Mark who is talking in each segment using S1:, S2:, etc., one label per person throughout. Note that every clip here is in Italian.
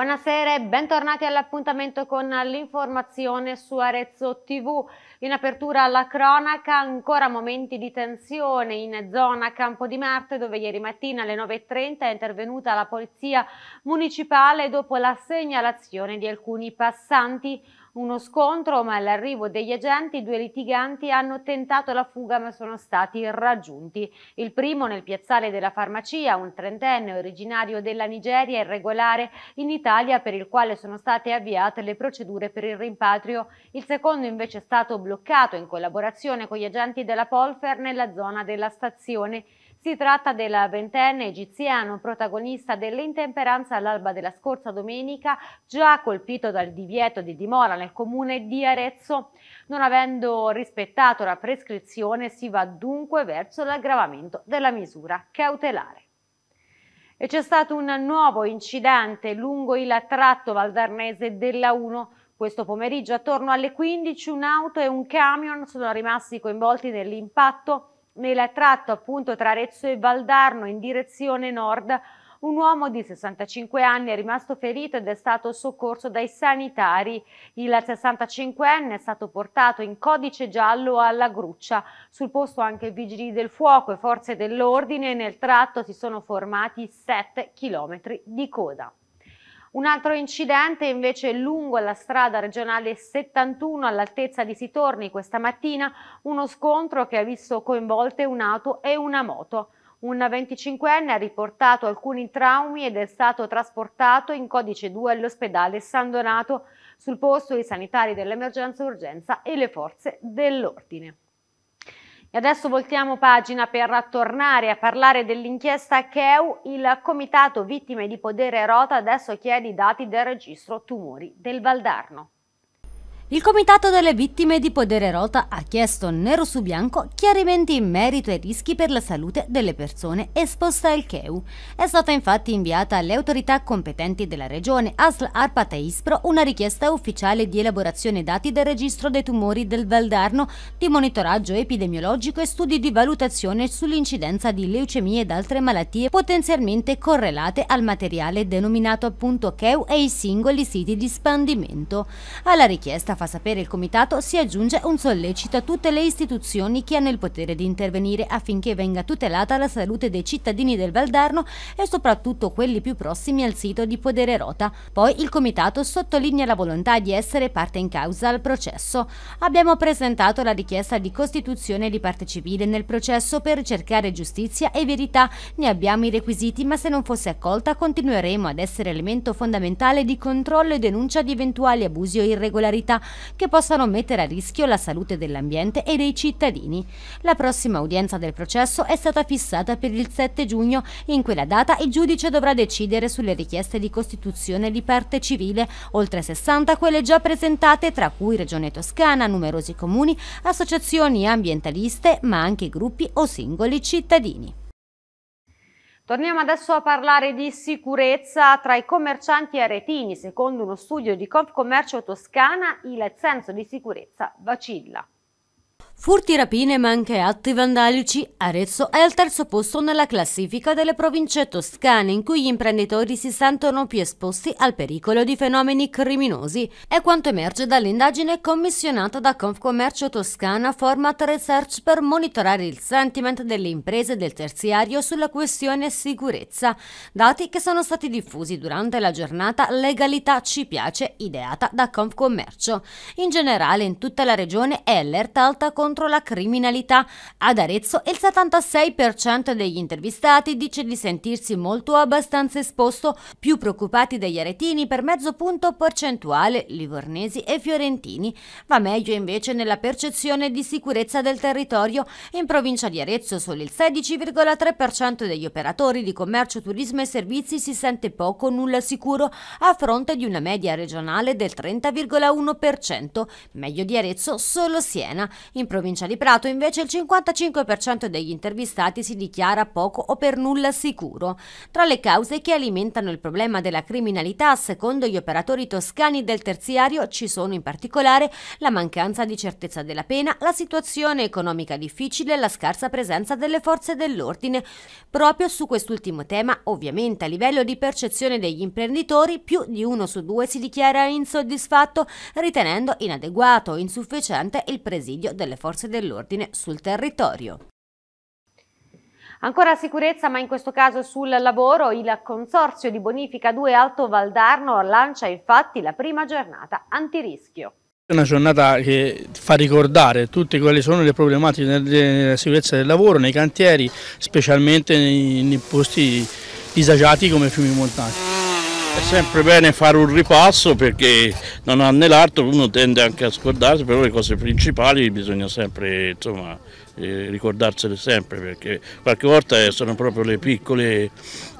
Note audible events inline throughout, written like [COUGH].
S1: Buonasera e bentornati all'appuntamento con l'informazione su Arezzo TV. In apertura alla cronaca, ancora momenti di tensione in zona Campo di Marte, dove ieri mattina alle 9.30 è intervenuta la polizia municipale dopo la segnalazione di alcuni passanti uno scontro, ma all'arrivo degli agenti due litiganti hanno tentato la fuga ma sono stati raggiunti. Il primo nel piazzale della farmacia, un trentenne originario della Nigeria irregolare in Italia per il quale sono state avviate le procedure per il rimpatrio. Il secondo invece è stato bloccato in collaborazione con gli agenti della Polfer nella zona della stazione. Si tratta del ventenne egiziano protagonista dell'intemperanza all'alba della scorsa domenica, già colpito dal divieto di dimora nel comune di Arezzo. Non avendo rispettato la prescrizione si va dunque verso l'aggravamento della misura cautelare. E c'è stato un nuovo incidente lungo il tratto valdarnese della 1. Questo pomeriggio attorno alle 15 un'auto e un camion sono rimasti coinvolti nell'impatto nel tratto appunto tra Arezzo e Valdarno in direzione nord un uomo di 65 anni è rimasto ferito ed è stato soccorso dai sanitari. Il 65enne è stato portato in codice giallo alla gruccia. Sul posto anche vigili del fuoco e forze dell'ordine. Nel tratto si sono formati 7 km di coda. Un altro incidente invece lungo la strada regionale 71 all'altezza di Sitorni questa mattina, uno scontro che ha visto coinvolte un'auto e una moto. Un 25enne ha riportato alcuni traumi ed è stato trasportato in codice 2 all'ospedale San Donato, sul posto i sanitari dell'emergenza urgenza e le forze dell'ordine. E adesso voltiamo pagina per tornare a parlare dell'inchiesta CHEU. Il Comitato Vittime di Podere Rota adesso chiede i dati del registro tumori del Valdarno. Il Comitato delle Vittime di Podere Rota ha chiesto nero su bianco chiarimenti in merito ai rischi per la salute delle persone esposte al CEU. È stata infatti inviata alle autorità competenti della regione ASL Arpat e ISPRO una richiesta ufficiale di elaborazione dati del registro dei tumori del Valdarno, di monitoraggio epidemiologico e studi di valutazione sull'incidenza di leucemie ed altre malattie potenzialmente correlate al materiale denominato appunto CEU e i singoli siti di spandimento. Alla richiesta fa sapere il Comitato, si aggiunge un sollecito a tutte le istituzioni che hanno il potere di intervenire affinché venga tutelata la salute dei cittadini del Valdarno e soprattutto quelli più prossimi al sito di Podere Rota. Poi il Comitato sottolinea la volontà di essere parte in causa al processo. Abbiamo presentato la richiesta di costituzione di parte civile nel processo per cercare giustizia e verità. Ne abbiamo i requisiti, ma se non fosse accolta continueremo ad essere elemento fondamentale di controllo e denuncia di eventuali abusi o irregolarità che possano mettere a rischio la salute dell'ambiente e dei cittadini. La prossima udienza del processo è stata fissata per il 7 giugno. In quella data il giudice dovrà decidere sulle richieste di costituzione di parte civile, oltre 60 quelle già presentate, tra cui Regione Toscana, numerosi comuni, associazioni ambientaliste, ma anche gruppi o singoli cittadini. Torniamo adesso a parlare di sicurezza tra i commercianti aretini. Secondo uno studio di Confcommercio Toscana, il senso di sicurezza vacilla. Furti, rapine ma anche atti vandalici, Arezzo è al terzo posto nella classifica delle province toscane in cui gli imprenditori si sentono più esposti al pericolo di fenomeni criminosi. È quanto emerge dall'indagine commissionata da Confcommercio Toscana Format Research per monitorare il sentiment delle imprese del terziario sulla questione sicurezza, dati che sono stati diffusi durante la giornata Legalità ci piace ideata da Confcommercio. In generale in tutta la regione è allerta alta con contro la criminalità. Ad Arezzo il 76% degli intervistati dice di sentirsi molto abbastanza esposto, più preoccupati degli aretini per mezzo punto percentuale, livornesi e fiorentini. Va meglio invece nella percezione di sicurezza del territorio. In provincia di Arezzo solo il 16,3% degli operatori di commercio, turismo e servizi si sente poco o nulla sicuro a fronte di una media regionale del 30,1%, meglio di Arezzo solo Siena. In provincia provincia di Prato invece il 55% degli intervistati si dichiara poco o per nulla sicuro. Tra le cause che alimentano il problema della criminalità, secondo gli operatori toscani del terziario, ci sono in particolare la mancanza di certezza della pena, la situazione economica difficile e la scarsa presenza delle forze dell'ordine. Proprio su quest'ultimo tema, ovviamente a livello di percezione degli imprenditori, più di uno su due si dichiara insoddisfatto, ritenendo inadeguato o insufficiente il presidio delle forze forze dell'ordine sul territorio. Ancora sicurezza, ma in questo caso sul lavoro, il Consorzio di Bonifica 2 Alto Valdarno lancia infatti la prima giornata antirischio.
S2: È una giornata che fa ricordare tutte quelle sono le problematiche della sicurezza del lavoro nei cantieri, specialmente nei, nei posti disagiati come fiumi montani. È sempre bene fare un ripasso perché non annelarto uno tende anche a scordarsi, però le cose principali bisogna sempre insomma, eh, ricordarsele sempre perché qualche volta eh, sono proprio le piccole,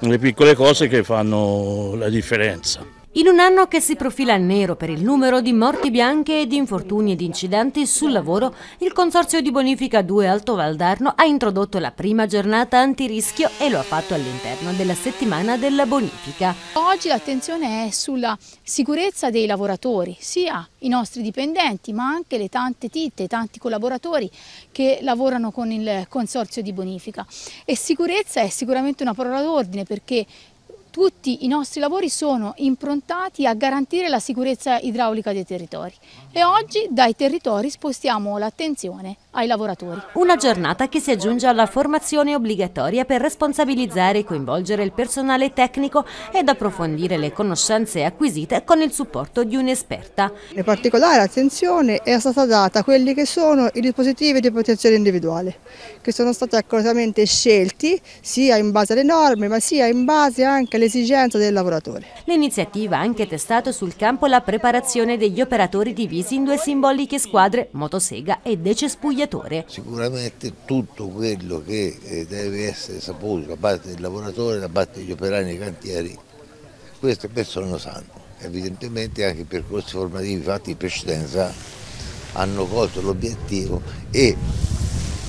S2: le piccole cose che fanno la differenza.
S1: In un anno che si profila nero per il numero di morti bianche e di infortuni ed incidenti sul lavoro, il Consorzio di Bonifica 2 Alto Valdarno ha introdotto la prima giornata antirischio e lo ha fatto all'interno della settimana della bonifica. Oggi l'attenzione è sulla sicurezza
S3: dei lavoratori, sia i nostri dipendenti ma anche le tante titte, i tanti collaboratori che lavorano con il Consorzio di Bonifica. E sicurezza è sicuramente una parola d'ordine perché tutti i nostri lavori sono improntati a garantire la sicurezza idraulica dei territori e oggi dai territori spostiamo l'attenzione ai lavoratori.
S1: Una giornata che si aggiunge alla formazione obbligatoria per responsabilizzare e coinvolgere il personale tecnico ed approfondire le conoscenze acquisite con il supporto di un'esperta.
S3: In particolare attenzione è stata data a quelli che sono i dispositivi di protezione individuale, che sono stati accuratamente scelti sia in base alle norme ma sia in base anche all'esigenza del lavoratore.
S1: L'iniziativa ha anche testato sul campo la preparazione degli operatori divisi in due simboliche squadre, motosega e decespuglia consigliatore.
S2: Sicuramente tutto quello che eh, deve essere saputo da parte del lavoratore, da parte degli operai nei cantieri, queste persone lo sanno. Evidentemente anche i percorsi formativi fatti in precedenza hanno colto l'obiettivo
S1: e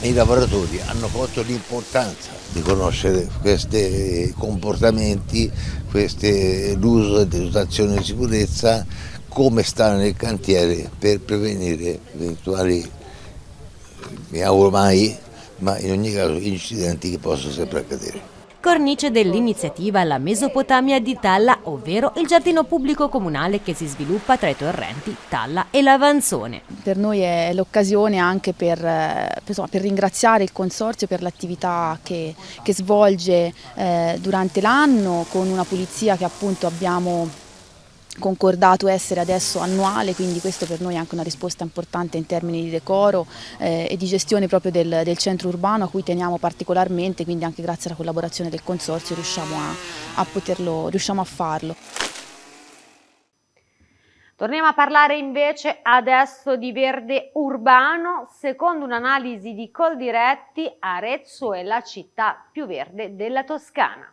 S1: i lavoratori hanno colto l'importanza
S2: di conoscere questi eh, comportamenti, eh, l'uso delle dotazioni di sicurezza, come stanno nel cantiere per prevenire eventuali mi auguro mai, ma in ogni caso incidenti che possono sempre accadere.
S1: Cornice dell'iniziativa la Mesopotamia di Talla, ovvero il giardino pubblico comunale che si sviluppa tra i torrenti Talla e Lavanzone.
S3: Per noi è l'occasione anche eh, per, insomma, per, ringraziare il Consorzio per l'attività che, che, svolge eh, durante l'anno con una pulizia che appunto abbiamo concordato essere adesso annuale, quindi questo per noi è anche una risposta importante in termini di decoro eh, e di gestione proprio del, del, centro urbano a cui teniamo particolarmente, quindi anche grazie alla collaborazione del Consorzio riusciamo a, a poterlo, riusciamo a farlo.
S1: Torniamo a parlare invece adesso di verde urbano. Secondo un'analisi di Coldiretti, Arezzo è la città più verde della Toscana.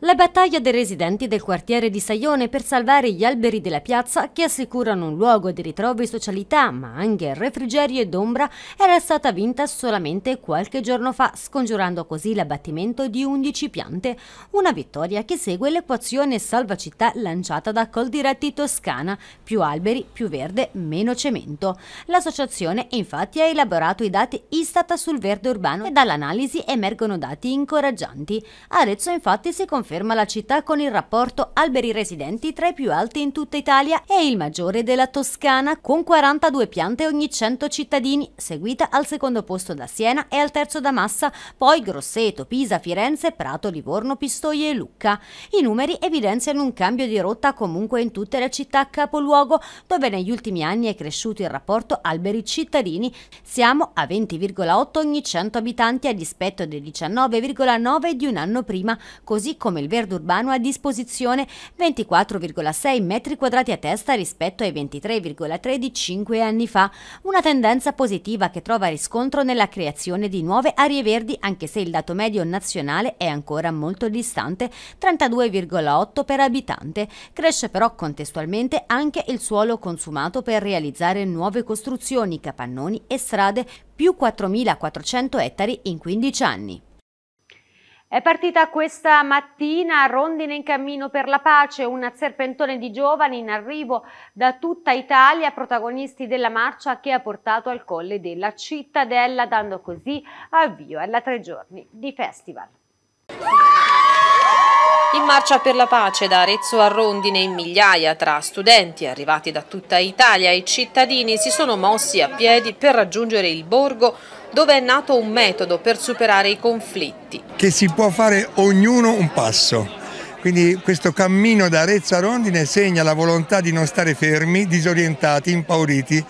S1: La battaglia dei residenti del quartiere di Saione per salvare gli alberi della piazza che assicurano un luogo di ritrovo e socialità, ma anche refrigerio ed ombra, era stata vinta solamente qualche giorno fa, scongiurando così l'abbattimento di 11 piante, una vittoria che segue l'equazione salva città lanciata da Coldiretti Toscana, più alberi, più verde, meno cemento. L'associazione infatti ha elaborato i dati Istat sul verde urbano e dall'analisi emergono dati incoraggianti. Arezzo infatti si conferma la città con il rapporto alberi residenti tra i più alti in tutta Italia e il maggiore della Toscana con 42 piante ogni 100 cittadini, seguita al secondo posto da Siena e al terzo da Massa, poi Grosseto, Pisa, Firenze, Prato, Livorno, Pistoia e Lucca. I numeri evidenziano un cambio di rotta comunque in tutte le città capoluogo capoluogo dove negli ultimi anni è cresciuto il rapporto alberi-cittadini. Siamo a 20,8 ogni 100 abitanti a dispetto del 19,9 di un anno prima, così come il verde urbano a disposizione 24,6 metri quadrati a testa rispetto ai 23,3 di 5 anni fa, una tendenza positiva che trova riscontro nella creazione di nuove aree verdi anche se il dato medio nazionale è ancora molto distante, 32,8 per abitante. Cresce però contestualmente anche il suolo consumato per realizzare nuove costruzioni, capannoni e strade, più 4.400 ettari in 15 anni. È partita questa mattina Rondine in cammino per la pace, una serpentone di giovani in arrivo da tutta Italia, protagonisti della marcia che ha portato al colle della cittadella, dando così avvio alla tre giorni di festival.
S3: In marcia per la pace da Arezzo a Rondine in migliaia tra studenti arrivati da tutta Italia e cittadini si sono mossi a piedi per raggiungere il borgo dove è nato un metodo per superare i conflitti.
S2: Che si può fare ognuno un passo. Quindi questo cammino da Arezzo a Rondine segna la volontà di non stare fermi, disorientati, impauriti,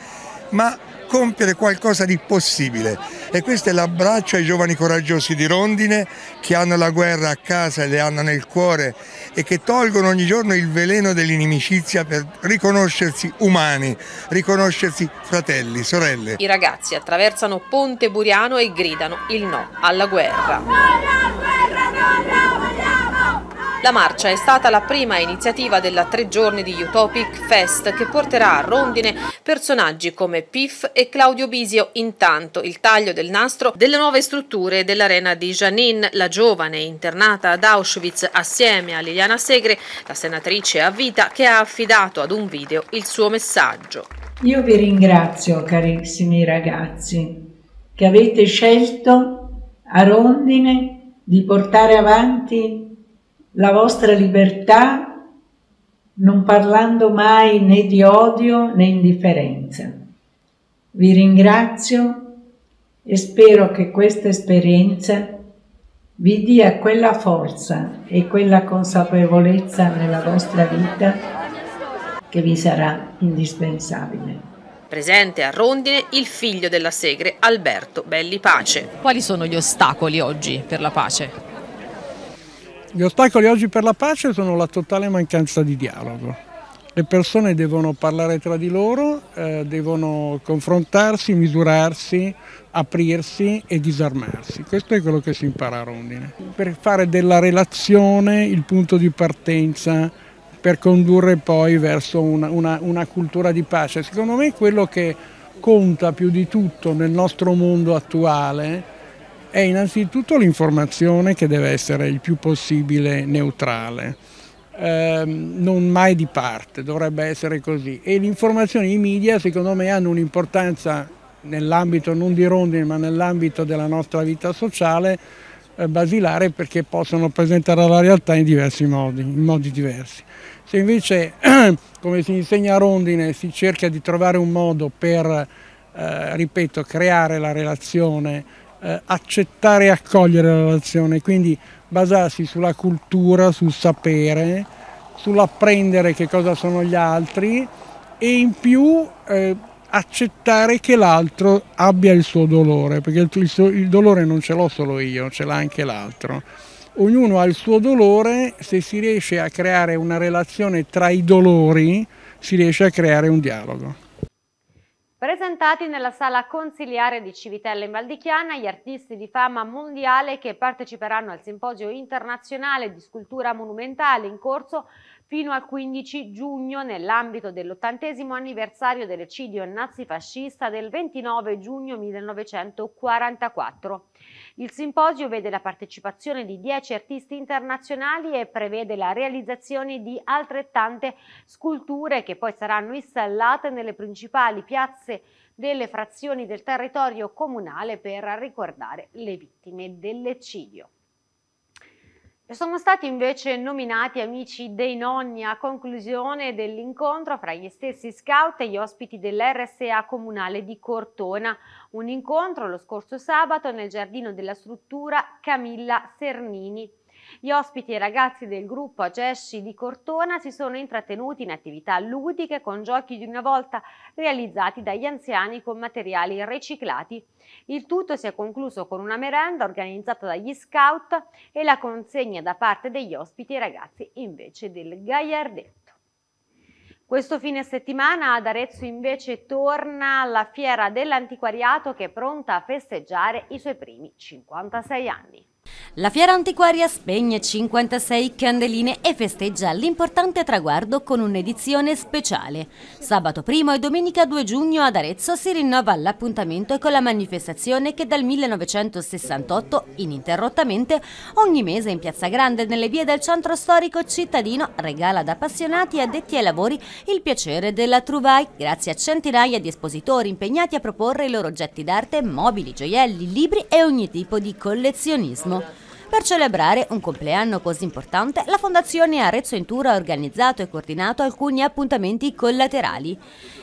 S2: ma compiere qualcosa di possibile e questo è l'abbraccio ai giovani coraggiosi di Rondine che hanno la guerra a casa e le hanno nel cuore e che tolgono ogni giorno il veleno dell'inimicizia per riconoscersi umani, riconoscersi fratelli, sorelle. I
S3: ragazzi attraversano Ponte Buriano e gridano il no alla guerra. La marcia è stata la prima iniziativa della tre giorni di Utopic Fest che porterà a rondine personaggi come Piff e Claudio Bisio. Intanto il taglio del nastro delle nuove strutture dell'arena di Janine, la giovane internata ad Auschwitz assieme a Liliana Segre, la senatrice a vita che ha affidato ad un video il suo messaggio. Io vi ringrazio carissimi ragazzi che avete scelto a rondine di portare avanti la vostra libertà non parlando mai né di odio né indifferenza. Vi ringrazio e spero che questa esperienza vi dia quella forza e quella consapevolezza nella vostra vita che vi sarà indispensabile. Presente a Rondine il figlio della Segre Alberto Belli Pace. Quali sono gli ostacoli oggi per la pace?
S2: Gli ostacoli oggi per la pace sono la totale mancanza di dialogo. Le persone devono parlare tra di loro, eh, devono confrontarsi, misurarsi, aprirsi e disarmarsi. Questo è quello che si impara a Rondine. Per fare della relazione il punto di partenza per condurre poi verso una, una, una cultura di pace. Secondo me quello che conta più di tutto nel nostro mondo attuale è innanzitutto l'informazione che deve essere il più possibile neutrale. Eh, non mai di parte, dovrebbe essere così. E l'informazione, i media secondo me hanno un'importanza nell'ambito non di rondine ma nell'ambito della nostra vita sociale eh, basilare perché possono presentare la realtà in diversi modi, in modi diversi. Se invece, [CLEARS THROAT] come si insegna a rondine, si cerca di trovare un modo per, eh, ripeto, creare la relazione eh, accettare e accogliere la relazione, quindi basarsi sulla cultura, sul sapere, sull'apprendere che cosa sono gli altri e in più eh, accettare che l'altro abbia il suo dolore, perché il, il, suo, il dolore non ce l'ho solo io, ce l'ha anche l'altro. Ognuno ha il suo dolore, se si riesce a creare una relazione tra i dolori si riesce a creare un dialogo.
S1: Presentati nella sala consiliare di Civitella in Valdichiana gli artisti di fama mondiale che parteciperanno al simposio internazionale di scultura monumentale in corso fino al 15 giugno nell'ambito dell'ottantesimo anniversario dell'eccidio nazifascista del 29 giugno 1944. Il simposio vede la partecipazione di 10 artisti internazionali e prevede la realizzazione di altrettante sculture che poi saranno installate nelle principali piazze delle frazioni del territorio comunale per ricordare le vittime dell'eccidio. Sono stati invece nominati amici dei nonni a conclusione dell'incontro fra gli stessi scout e gli ospiti dell'RSA comunale di Cortona. Un incontro lo scorso sabato nel giardino della struttura Camilla Sernini. Gli ospiti e ragazzi del gruppo Agesci di Cortona si sono intrattenuti in attività ludiche con giochi di una volta realizzati dagli anziani con materiali riciclati. Il tutto si è concluso con una merenda organizzata dagli scout e la consegna da parte degli ospiti e ragazzi invece del Gagliardetto. Questo fine settimana ad Arezzo invece torna la fiera dell'antiquariato che è pronta a festeggiare i suoi primi 56 anni. La fiera antiquaria spegne 56 candeline e festeggia l'importante traguardo con un'edizione speciale. Sabato 1 e domenica 2 giugno ad Arezzo si rinnova l'appuntamento con la manifestazione che dal 1968 ininterrottamente ogni mese in Piazza Grande nelle vie del centro storico cittadino regala ad appassionati e addetti ai lavori il piacere della Truvai grazie a centinaia di espositori impegnati a proporre i loro oggetti d'arte, mobili, gioielli, libri e ogni tipo di collezionismo. Per celebrare un compleanno così importante, la Fondazione Arezzo in Tour ha organizzato e coordinato alcuni appuntamenti collaterali.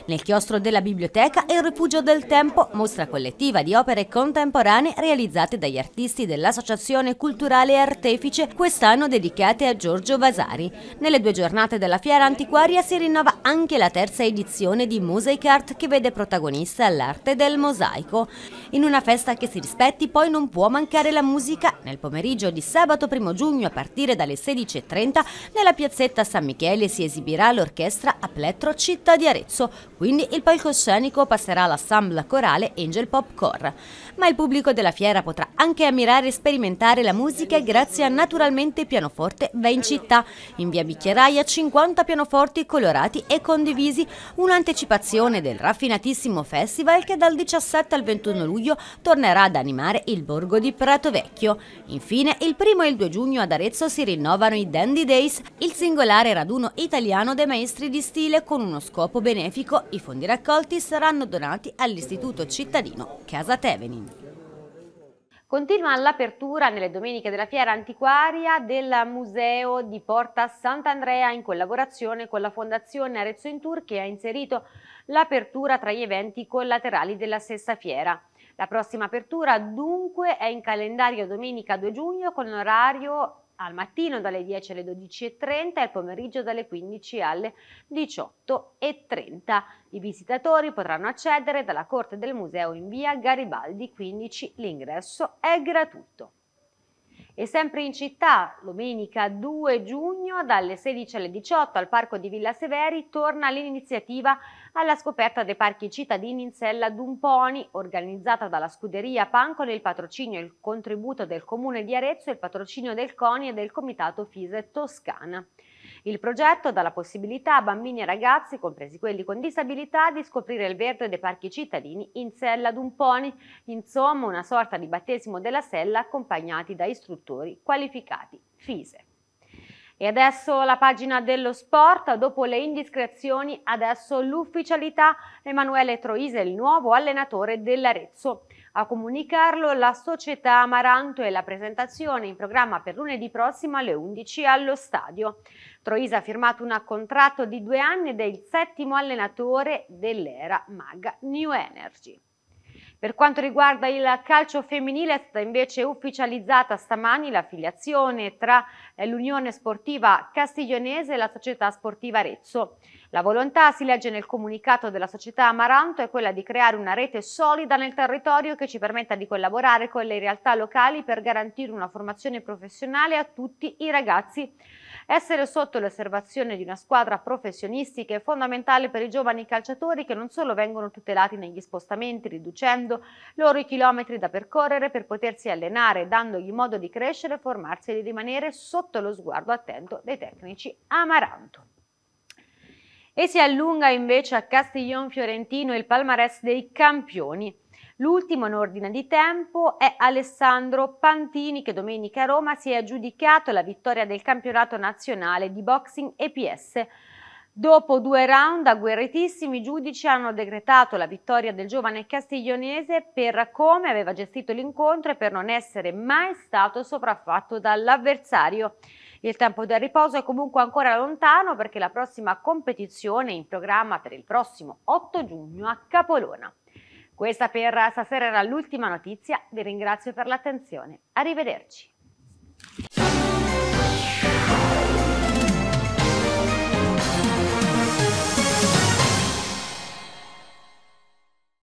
S1: Nel chiostro della biblioteca Il Rifugio del Tempo, mostra collettiva di opere contemporanee realizzate dagli artisti dell'Associazione Culturale Artefice, quest'anno dedicate a Giorgio Vasari. Nelle due giornate della fiera antiquaria si rinnova anche la terza edizione di Mosaic Art che vede protagonista l'arte del mosaico. In una festa che si rispetti poi non può mancare la musica nel pomeriggio pomeriggio di sabato 1 giugno a partire dalle 16.30 nella piazzetta San Michele si esibirà l'orchestra a Plettro Città di Arezzo, quindi il palcoscenico passerà all'assembla corale Angel Pop Core. Ma il pubblico della fiera potrà anche ammirare e sperimentare la musica grazie a naturalmente pianoforte Va in città, in via Bicchieraia 50 pianoforti colorati e condivisi, un'anticipazione del raffinatissimo festival che dal 17 al 21 luglio tornerà ad animare il borgo di Prato Vecchio. Infine Infine, il primo e il 2 giugno ad Arezzo si rinnovano i Dandy Days, il singolare raduno italiano dei maestri di stile con uno scopo benefico. I fondi raccolti saranno donati all'Istituto Cittadino Casa Tevenin. Continua l'apertura nelle domeniche della fiera antiquaria del Museo di Porta Sant'Andrea in collaborazione con la Fondazione Arezzo in Tour che ha inserito l'apertura tra gli eventi collaterali della stessa fiera. La prossima apertura dunque è in calendario domenica 2 giugno con orario al mattino dalle 10 alle 12.30 e al pomeriggio dalle 15 alle 18.30. I visitatori potranno accedere dalla corte del museo in via Garibaldi 15, l'ingresso è gratuito. E sempre in città, domenica 2 giugno, dalle 16 alle 18 al Parco di Villa Severi, torna l'iniziativa alla scoperta dei parchi cittadini in Sella Dumponi, organizzata dalla scuderia Panco con il patrocinio e il contributo del Comune di Arezzo, il patrocinio del CONI e del Comitato FISE Toscana. Il progetto dà la possibilità a bambini e ragazzi, compresi quelli con disabilità, di scoprire il verde dei parchi cittadini in sella ad un pony, insomma una sorta di battesimo della sella accompagnati da istruttori qualificati, FISE. E adesso la pagina dello sport, dopo le indiscrezioni, adesso l'ufficialità Emanuele Troise, il nuovo allenatore dell'Arezzo. A comunicarlo la società Amaranto e la presentazione in programma per lunedì prossimo alle 11 allo stadio. Troise ha firmato un contratto di due anni ed è il settimo allenatore dell'era Maga New Energy. Per quanto riguarda il calcio femminile è stata invece ufficializzata stamani l'affiliazione tra l'Unione Sportiva Castiglionese e la Società Sportiva Arezzo. La volontà, si legge nel comunicato della società Amaranto, è quella di creare una rete solida nel territorio che ci permetta di collaborare con le realtà locali per garantire una formazione professionale a tutti i ragazzi. Essere sotto l'osservazione di una squadra professionistica è fondamentale per i giovani calciatori che non solo vengono tutelati negli spostamenti, riducendo loro i chilometri da percorrere per potersi allenare, dandogli modo di crescere, formarsi e di rimanere sotto sotto lo sguardo attento dei tecnici Amaranto. E si allunga invece a Castiglione Fiorentino il palmarès dei campioni. L'ultimo in ordine di tempo è Alessandro Pantini che domenica a Roma si è aggiudicato la vittoria del campionato nazionale di boxing EPS Dopo due round agguerritissimi, i giudici hanno decretato la vittoria del giovane castiglionese per come aveva gestito l'incontro e per non essere mai stato sopraffatto dall'avversario. Il tempo del riposo è comunque ancora lontano perché la prossima competizione è in programma per il prossimo 8 giugno a Capolona. Questa per stasera era l'ultima notizia, vi ringrazio per l'attenzione. Arrivederci.